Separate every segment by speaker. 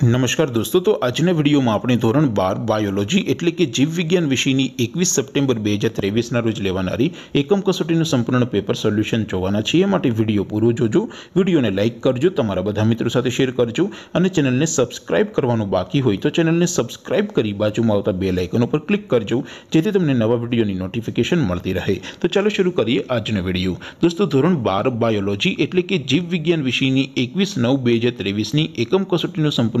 Speaker 1: નમસ્કાર દોસ્તો તો આજ ને વિડિયો માં આપણી ધોરણ 12 બાયોલોજી એટલે કે જીવવિજ્ઞાન વિષય ની 21 સપ્ટેમ્બર 2023 ના રોજ લેવાણારી એકમ કસોટી નું સંપૂર્ણ પેપર સોલ્યુશન જોવા ના છે એ માટે વિડિયો પૂરું જોજો વિડિયોને લાઈક કરજો તમારા બધા મિત્રો સાથે શેર કરજો અને ચેનલ ને સબ્સ્ક્રાઇબ કરવાનો બાકી હોય તો ચેનલ ને સબ્સ્ક્રાઇબ કરી બાજુમાં આવતા બેલ આઇકન ઉપર ક્લિક કરજો જેથી તમને નવા વિડિયો ની નોટિફિકેશન મળતી રહે તો ચાલો શરૂ કરીએ આજ ને વિડિયો દોસ્તો ધોરણ 12 બાયોલોજી એટલે કે જીવવિજ્ઞાન વિષય ની 21 9 2023 ની એકમ કસોટી નું સંપૂર્ણ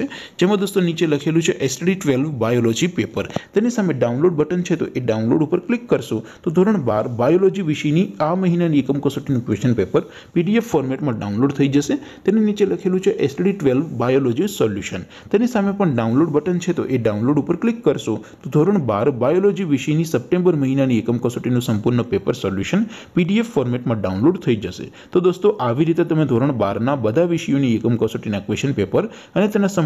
Speaker 1: જેમ દોસ્તો નીચે લખેલું છે STD 12 बायोलॉजी પેપર તેની સામે ડાઉનલોડ બટન છે તો એ ડાઉનલોડ ઉપર ક્લિક કરશો તો ધોરણ 12 बायोलॉजी વિષયની આ મહિનાની એકમ કસોટીનું ક્વેશ્ચન પેપર PDF ફોર્મેટમાં ડાઉનલોડ થઈ જશે તેની નીચે લખેલું છે STD 12 बायोलॉजी સોલ્યુશન તેની સામે પણ ડાઉનલોડ બટન છે તો એ ડાઉનલોડ ઉપર ક્લિક કરશો તો ધોરણ 12 बायोलॉजी વિષયની સપ્ટેમ્બર મહિનાની એકમ કસોટીનું સંપૂર્ણ પેપર સોલ્યુશન PDF ફોર્મેટમાં ડાઉનલોડ થઈ જશે તો દોસ્તો આવી રીતે તમે ધોરણ 12 ના બધા વિષયોની એકમ કસોટીના ક્વેશ્ચન પેપર અને તેના